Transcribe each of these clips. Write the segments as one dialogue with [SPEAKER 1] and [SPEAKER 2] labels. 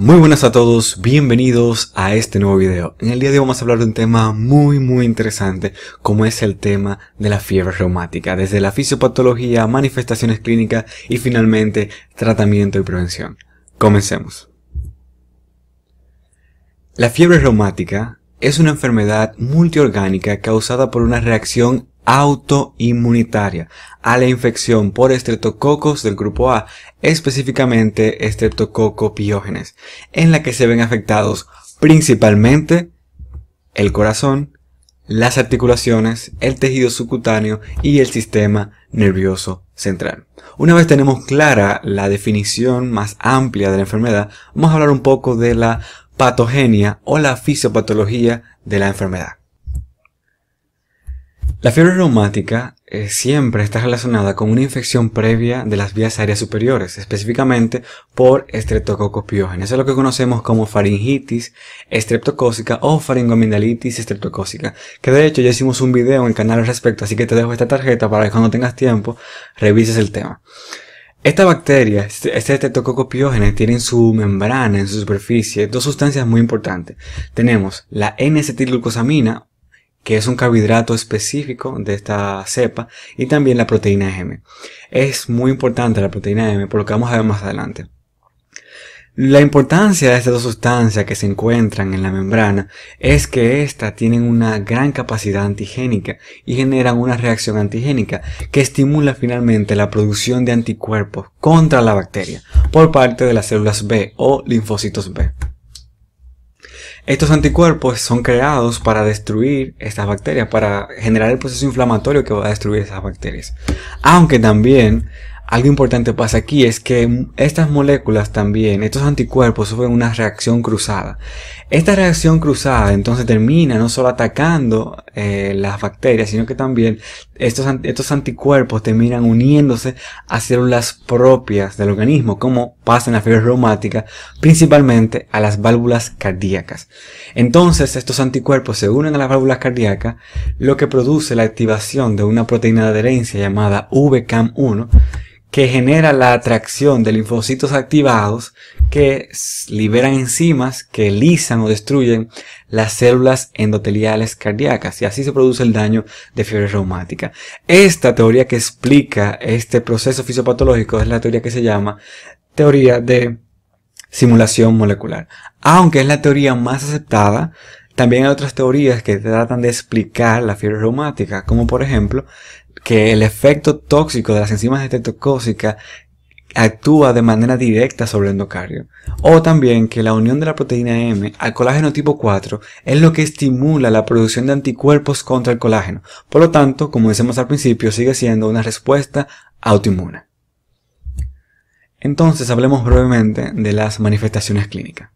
[SPEAKER 1] Muy buenas a todos, bienvenidos a este nuevo video. En el día de hoy vamos a hablar de un tema muy muy interesante como es el tema de la fiebre reumática, desde la fisiopatología, manifestaciones clínicas y finalmente tratamiento y prevención. Comencemos. La fiebre reumática es una enfermedad multiorgánica causada por una reacción autoinmunitaria a la infección por estreptococos del grupo A, específicamente estreptococo en la que se ven afectados principalmente el corazón, las articulaciones, el tejido subcutáneo y el sistema nervioso central. Una vez tenemos clara la definición más amplia de la enfermedad, vamos a hablar un poco de la patogenia o la fisiopatología de la enfermedad. La fiebre reumática eh, siempre está relacionada con una infección previa de las vías aéreas superiores, específicamente por estreptococos Eso es lo que conocemos como faringitis estreptocócica o faringominalitis estreptocócica, que de hecho ya hicimos un video en el canal al respecto, así que te dejo esta tarjeta para que cuando tengas tiempo revises el tema. Esta bacteria, este, este estreptococo tiene en su membrana, en su superficie, dos sustancias muy importantes. Tenemos la n glucosamina, que es un carbohidrato específico de esta cepa, y también la proteína M. Es muy importante la proteína M, por lo que vamos a ver más adelante. La importancia de estas dos sustancias que se encuentran en la membrana es que estas tienen una gran capacidad antigénica y generan una reacción antigénica que estimula finalmente la producción de anticuerpos contra la bacteria por parte de las células B o linfocitos B. Estos anticuerpos son creados para destruir estas bacterias, para generar el proceso inflamatorio que va a destruir esas bacterias. Aunque también algo importante pasa aquí es que estas moléculas también, estos anticuerpos sufren una reacción cruzada. Esta reacción cruzada entonces termina no solo atacando eh, las bacterias, sino que también estos, anticuerpos terminan uniéndose a células propias del organismo, como pasa en la fiebre reumática, principalmente a las válvulas cardíacas. Entonces estos anticuerpos se unen a las válvulas cardíacas, lo que produce la activación de una proteína de adherencia llamada VCAM1, que genera la atracción de linfocitos activados que liberan enzimas que lisan o destruyen las células endoteliales cardíacas y así se produce el daño de fiebre reumática. Esta teoría que explica este proceso fisiopatológico es la teoría que se llama teoría de simulación molecular. Aunque es la teoría más aceptada, también hay otras teorías que tratan de explicar la fiebre reumática, como por ejemplo que el efecto tóxico de las enzimas tóxica actúa de manera directa sobre el endocardio. O también que la unión de la proteína M al colágeno tipo 4 es lo que estimula la producción de anticuerpos contra el colágeno. Por lo tanto, como decimos al principio, sigue siendo una respuesta autoinmuna. Entonces hablemos brevemente de las manifestaciones clínicas.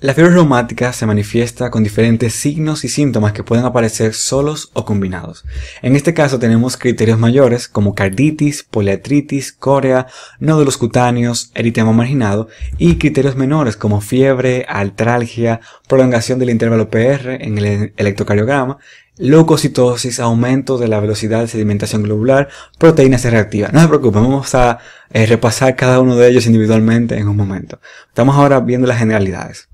[SPEAKER 1] La fiebre reumática se manifiesta con diferentes signos y síntomas que pueden aparecer solos o combinados. En este caso tenemos criterios mayores como carditis, poliatritis, córea, nódulos cutáneos, eritema marginado y criterios menores como fiebre, altralgia, prolongación del intervalo PR en el electrocardiograma, leucocitosis, aumento de la velocidad de sedimentación globular, proteínas reactivas. No se preocupen, vamos a eh, repasar cada uno de ellos individualmente en un momento. Estamos ahora viendo las generalidades.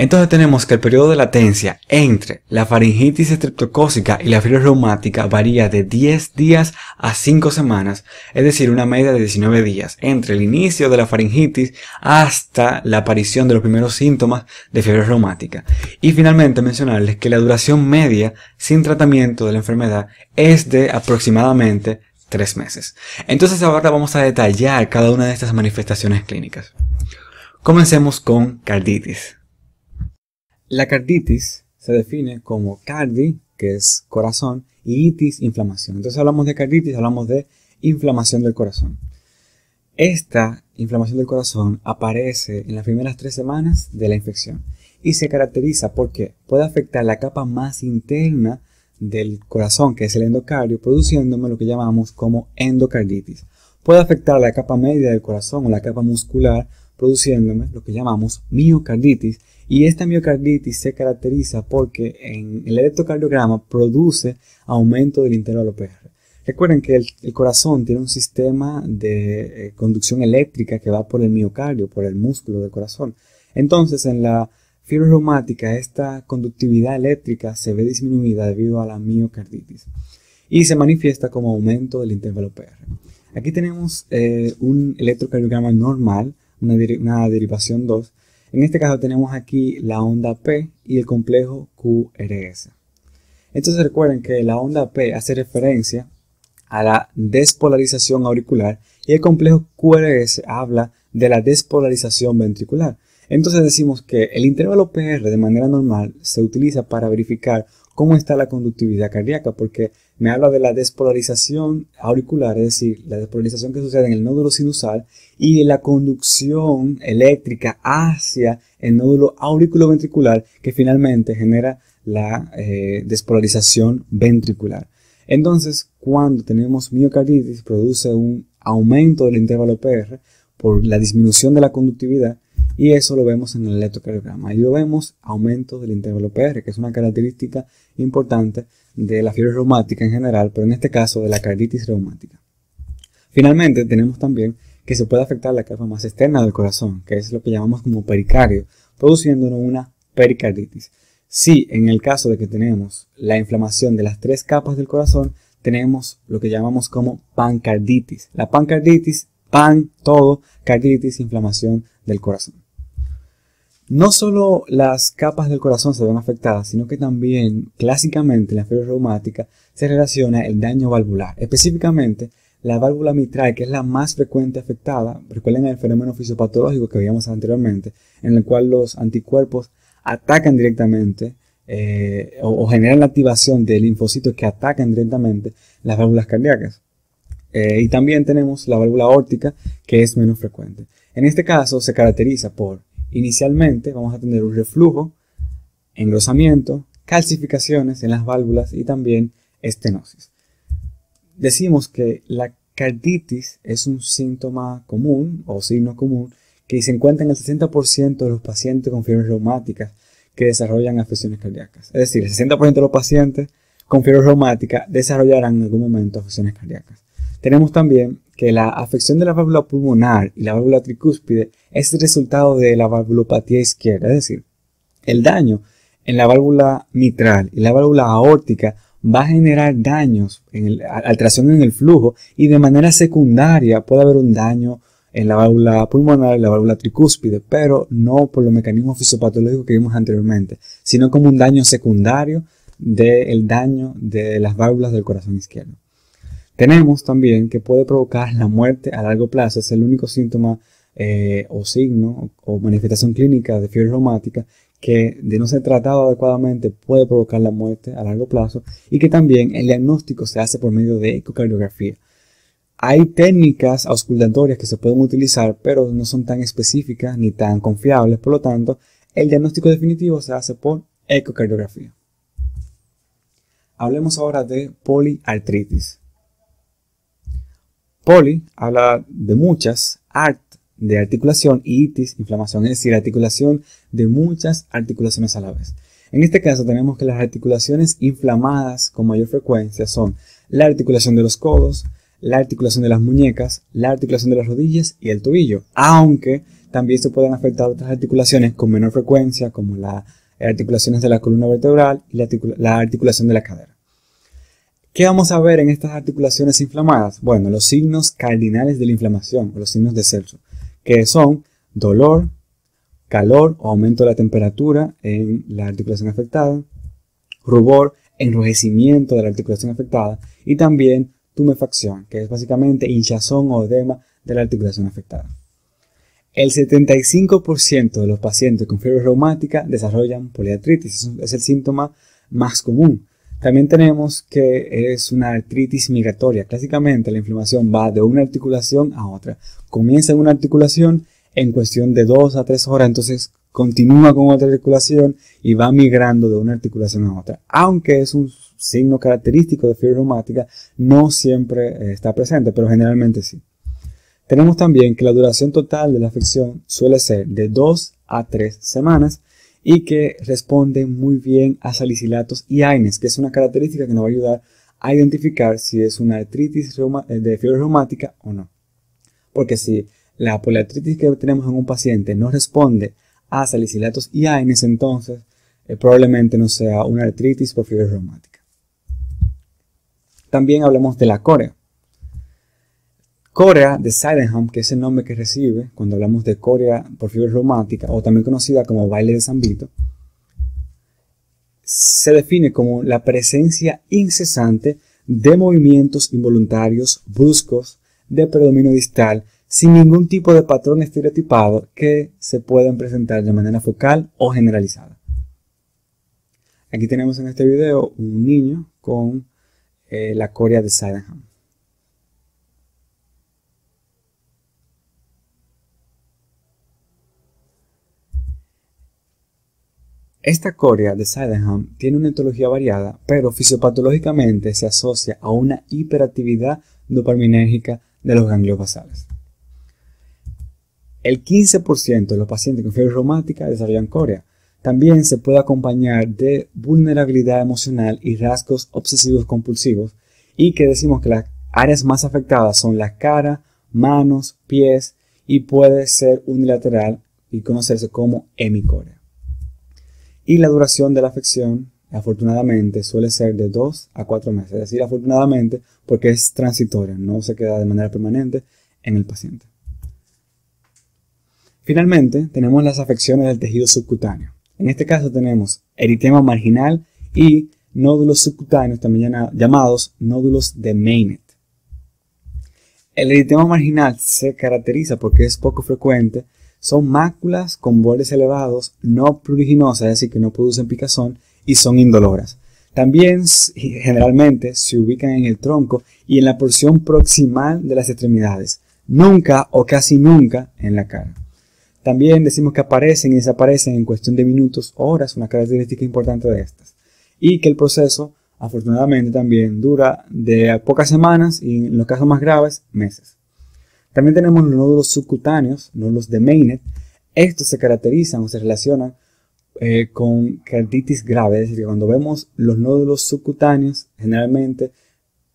[SPEAKER 1] Entonces tenemos que el periodo de latencia entre la faringitis estreptocócica y la fiebre reumática varía de 10 días a 5 semanas, es decir, una media de 19 días, entre el inicio de la faringitis hasta la aparición de los primeros síntomas de fiebre reumática. Y finalmente mencionarles que la duración media sin tratamiento de la enfermedad es de aproximadamente 3 meses. Entonces ahora vamos a detallar cada una de estas manifestaciones clínicas. Comencemos con carditis. La carditis se define como cardi, que es corazón, y itis, inflamación. Entonces hablamos de carditis, hablamos de inflamación del corazón. Esta inflamación del corazón aparece en las primeras tres semanas de la infección y se caracteriza porque puede afectar la capa más interna del corazón, que es el endocardio, produciéndome lo que llamamos como endocarditis. Puede afectar la capa media del corazón o la capa muscular, produciéndome lo que llamamos miocarditis, y esta miocarditis se caracteriza porque en el electrocardiograma produce aumento del intervalo PR. Recuerden que el, corazón tiene un sistema de eh, conducción eléctrica que va por el miocardio, por el músculo del corazón. Entonces, en la fibra reumática, esta conductividad eléctrica se ve disminuida debido a la miocarditis y se manifiesta como aumento del intervalo PR. Aquí tenemos eh, un electrocardiograma normal, una, una derivación 2, en este caso tenemos aquí la onda P y el complejo QRS. Entonces recuerden que la onda P hace referencia a la despolarización auricular y el complejo QRS habla de la despolarización ventricular. Entonces decimos que el intervalo PR de manera normal se utiliza para verificar cómo está la conductividad cardíaca porque me habla de la despolarización auricular, es decir, la despolarización que sucede en el nódulo sinusal y la conducción eléctrica hacia el nódulo auriculoventricular que finalmente genera la eh, despolarización ventricular. Entonces, cuando tenemos miocarditis, produce un aumento del intervalo PR por la disminución de la conductividad y eso lo vemos en el electrocardiograma. Y lo vemos aumento del intervalo PR, que es una característica importante de la fiebre reumática en general, pero en este caso de la carditis reumática. Finalmente, tenemos también que se puede afectar la capa más externa del corazón, que es lo que llamamos como pericardio, produciéndonos una pericarditis. Si en el caso de que tenemos la inflamación de las tres capas del corazón, tenemos lo que llamamos como pancarditis. La pancarditis, pan, todo, carditis, inflamación del corazón. No solo las capas del corazón se ven afectadas, sino que también clásicamente en la reumática se relaciona el daño valvular, específicamente la válvula mitral, que es la más frecuente afectada. Recuerden el fenómeno fisiopatológico que veíamos anteriormente, en el cual los anticuerpos atacan directamente eh, o, generan la activación de linfocitos que atacan directamente las válvulas cardíacas. Eh, y también tenemos la válvula órtica, que es menos frecuente. En este caso se caracteriza por Inicialmente vamos a tener un reflujo, engrosamiento, calcificaciones en las válvulas y también estenosis. Decimos que la carditis es un síntoma común o signo común que se encuentra en el 60% de los pacientes con fiebre reumática que desarrollan afecciones cardíacas. Es decir, el 60% de los pacientes con fiebre reumática desarrollarán en algún momento afecciones cardíacas. Tenemos también que la afección de la válvula pulmonar y la válvula tricúspide es el resultado de la valvulopatía izquierda, es decir, el daño en la válvula mitral y la válvula aórtica va a generar daños, en alteración en el flujo y de manera secundaria puede haber un daño en la válvula pulmonar y la válvula tricúspide, pero no por los mecanismos fisiopatológicos que vimos anteriormente, sino como un daño secundario del daño de las válvulas del corazón izquierdo. Tenemos también que puede provocar la muerte a largo plazo, es el único síntoma eh, o signo o, o manifestación clínica de fiebre reumática que de no ser tratado adecuadamente puede provocar la muerte a largo plazo y que también el diagnóstico se hace por medio de ecocardiografía. Hay técnicas auscultatorias que se pueden utilizar, pero no son tan específicas ni tan confiables, por lo tanto, el diagnóstico definitivo se hace por ecocardiografía. Hablemos ahora de poliartritis. Poli habla de muchas, art de articulación y itis, inflamación, es decir, articulación de muchas articulaciones a la vez. En este caso tenemos que las articulaciones inflamadas con mayor frecuencia son la articulación de los codos, la articulación de las muñecas, la articulación de las rodillas y el tobillo, aunque también se pueden afectar otras articulaciones con menor frecuencia como las articulaciones de la columna vertebral y la, la articulación de la cadera. ¿Qué vamos a ver en estas articulaciones inflamadas? Bueno, los signos cardinales de la inflamación, los signos de Celso, que son dolor, calor o aumento de la temperatura en la articulación afectada, rubor, enrojecimiento de la articulación afectada y también tumefacción, que es básicamente hinchazón o edema de la articulación afectada. El 75% de los pacientes con fiebre reumática desarrollan poliartritis, es el síntoma más común, también tenemos que es una artritis migratoria. Clásicamente la inflamación va de una articulación a otra. Comienza en una articulación en cuestión de 2 a 3 horas, entonces continúa con otra articulación y va migrando de una articulación a otra. Aunque es un signo característico de fiebre reumática, no siempre eh, está presente, pero generalmente sí. Tenemos también que la duración total de la afección suele ser de 2 a 3 semanas y que responde muy bien a salicilatos y AINES, que es una característica que nos va a ayudar a identificar si es una artritis eh, de fiebre reumática o no. Porque si la poliartritis que tenemos en un paciente no responde a salicilatos y AINES, entonces eh, probablemente no sea una artritis por fiebre reumática. También hablamos de la corea. Corea de Sydenham, que es el nombre que recibe cuando hablamos de Corea por fiebre romántica, o también conocida como baile de San se define como la presencia incesante de movimientos involuntarios bruscos de predominio distal sin ningún tipo de patrón estereotipado que se puedan presentar de manera focal o generalizada. Aquí tenemos en este video un niño con eh, la corea de Sydenham. Esta corea de Sydenham tiene una etología variada, pero fisiopatológicamente se asocia a una hiperactividad dopaminérgica de los ganglios basales. El 15% de los pacientes con fiebre reumática desarrollan corea. También se puede acompañar de vulnerabilidad emocional y rasgos obsesivos compulsivos y que decimos que las áreas más afectadas son la cara, manos, pies y puede ser unilateral y conocerse como hemicorea y la duración de la afección afortunadamente suele ser de 2 a 4 meses. Es decir, afortunadamente porque es transitoria, no se queda de manera permanente en el paciente. Finalmente, tenemos las afecciones del tejido subcutáneo. En este caso tenemos eritema marginal y nódulos subcutáneos, también llamados nódulos de Mainet. El eritema marginal se caracteriza porque es poco frecuente son máculas con bordes elevados, no pruriginosas, es decir, que no producen picazón y son indoloras. También generalmente se ubican en el tronco y en la porción proximal de las extremidades, nunca o casi nunca en la cara. También decimos que aparecen y desaparecen en cuestión de minutos horas, una característica importante de estas. Y que el proceso, afortunadamente, también dura de pocas semanas y en los casos más graves, meses. También tenemos los nódulos subcutáneos, nódulos de Maynard. Estos se caracterizan o se relacionan eh, con carditis grave, es decir, cuando vemos los nódulos subcutáneos, generalmente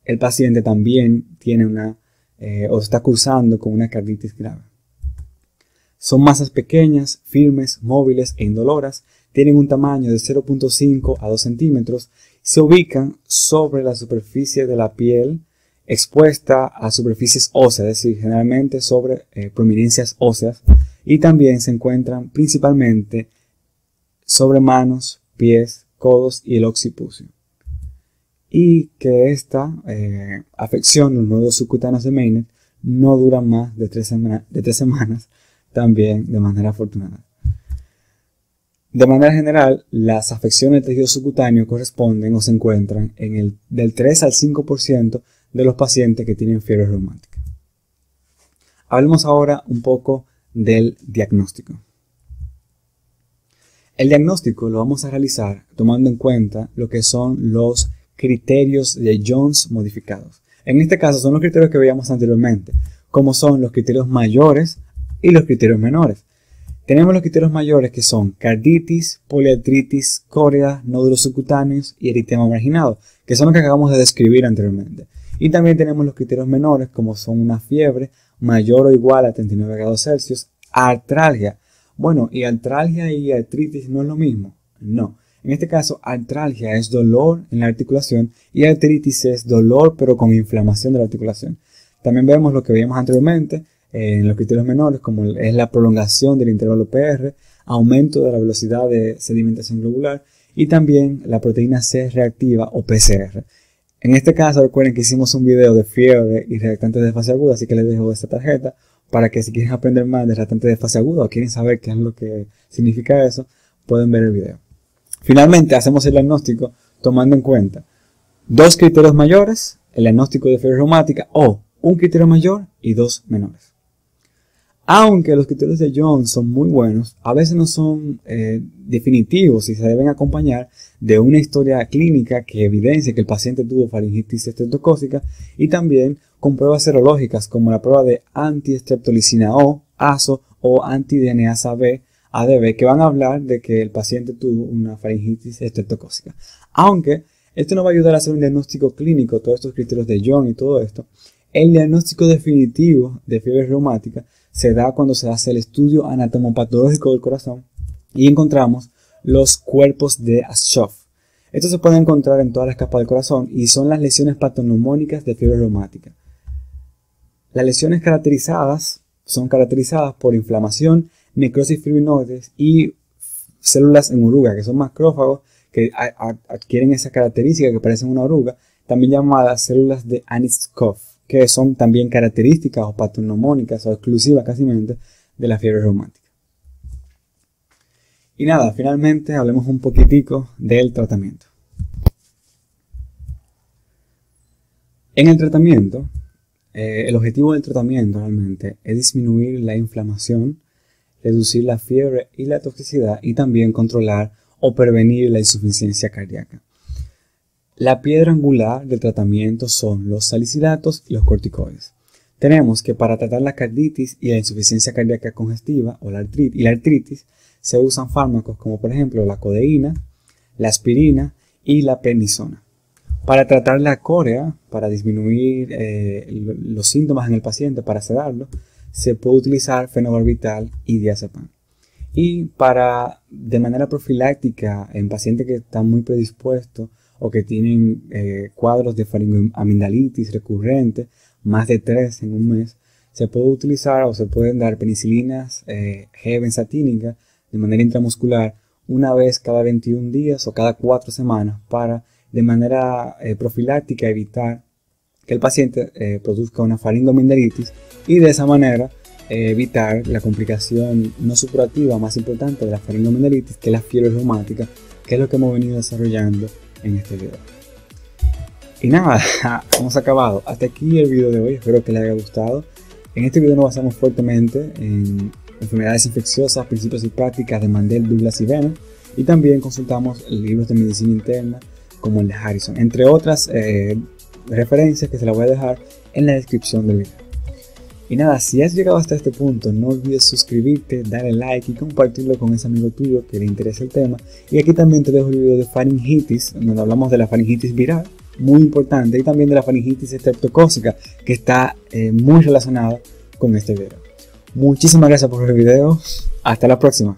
[SPEAKER 1] el paciente también tiene una eh, o está cursando con una carditis grave. Son masas pequeñas, firmes, móviles e indoloras, tienen un tamaño de 0.5 a 2 centímetros, se ubican sobre la superficie de la piel, expuesta a superficies óseas, es decir, generalmente sobre eh, prominencias óseas, y también se encuentran principalmente sobre manos, pies, codos y el occipucio. Y que esta eh, afección, los nodos subcutáneos de Maynard, no duran más de tres, de semanas, también de manera afortunada. De manera general, las afecciones del tejido subcutáneo corresponden o se encuentran en el del 3 al 5% de los pacientes que tienen fiebre reumática. Hablemos ahora un poco del diagnóstico. El diagnóstico lo vamos a realizar tomando en cuenta lo que son los criterios de Jones modificados. En este caso son los criterios que veíamos anteriormente, como son los criterios mayores y los criterios menores. Tenemos los criterios mayores que son carditis, poliartritis, córea, nódulos subcutáneos y eritema marginado, que son los que acabamos de describir anteriormente. Y también tenemos los criterios menores, como son una fiebre mayor o igual a 39 grados Celsius, artralgia. Bueno, ¿y artralgia y artritis no es lo mismo? No. En este caso, artralgia es dolor en la articulación y artritis es dolor pero con inflamación de la articulación. También vemos lo que veíamos anteriormente en eh, los criterios menores, como es la prolongación del intervalo PR, aumento de la velocidad de sedimentación globular y también la proteína C reactiva o PCR. En este caso, recuerden que hicimos un video de fiebre y reactantes de fase aguda, así que les dejo esta tarjeta para que si quieren aprender más de reactantes de fase aguda o quieren saber qué es lo que significa eso, pueden ver el video. Finalmente, hacemos el diagnóstico tomando en cuenta dos criterios mayores, el diagnóstico de fiebre reumática o un criterio mayor y dos menores. Aunque los criterios de John son muy buenos, a veces no son eh, definitivos y se deben acompañar de una historia clínica que evidencia que el paciente tuvo faringitis estreptocócica y también con pruebas serológicas como la prueba de antiestreptolicina O, ASO o antideneasa B, ADB, que van a hablar de que el paciente tuvo una faringitis estreptocócica. Aunque esto no va a ayudar a hacer un diagnóstico clínico, todos estos criterios de John y todo esto, el diagnóstico definitivo de fiebre reumática se da cuando se hace el estudio anatomopatológico del corazón y encontramos los cuerpos de Aschoff. esto se puede encontrar en todas las capas del corazón y son las lesiones patognomónicas de fiebre reumática. Las lesiones caracterizadas son caracterizadas por inflamación, necrosis fibrinoides y células en oruga, que son macrófagos que adquieren esa característica que parecen una oruga, también llamadas células de Aniskov que son también características o patognomónicas o exclusivas casi de la fiebre reumática. Y nada, finalmente hablemos un poquitico del tratamiento. En el tratamiento, eh, el objetivo del tratamiento realmente es disminuir la inflamación, reducir la fiebre y la toxicidad y también controlar o prevenir la insuficiencia cardíaca. La piedra angular del tratamiento son los salicidatos y los corticoides. Tenemos que para tratar la carditis y la insuficiencia cardíaca congestiva o la artritis, y la artritis se usan fármacos como por ejemplo la codeína, la aspirina y la penisona. Para tratar la córea, para disminuir eh, los síntomas en el paciente, para sedarlo, se puede utilizar fenobarbital y diazepam. Y para, de manera profiláctica, en pacientes que están muy predispuestos o que tienen eh, cuadros de faringoamigdalitis recurrente, más de tres en un mes, se puede utilizar o se pueden dar penicilinas eh, g de manera intramuscular una vez cada 21 días o cada cuatro semanas para de manera eh, profiláctica evitar que el paciente produzca una faringoamigdalitis y de esa manera evitar la complicación no supurativa más importante de la faringoamigdalitis que es la fiebre reumática, que es lo que hemos venido desarrollando en este video. Y nada, hemos acabado. Hasta aquí el video de hoy, espero que les haya gustado. En este video nos basamos fuertemente en enfermedades infecciosas, principios y prácticas de Mandel, Douglas y Venus. y también consultamos libros de medicina interna como el de Harrison, entre otras eh, referencias que se las voy a dejar en la descripción del video. Y nada, si has llegado hasta este punto, no olvides suscribirte, darle like y compartirlo con ese amigo tuyo que le interesa el tema. Y aquí también te dejo el video de faringitis, donde hablamos de la faringitis viral, muy importante, y también de la faringitis estreptocócica, que está eh, muy relacionada con este video. Muchísimas gracias por el video. Hasta la próxima.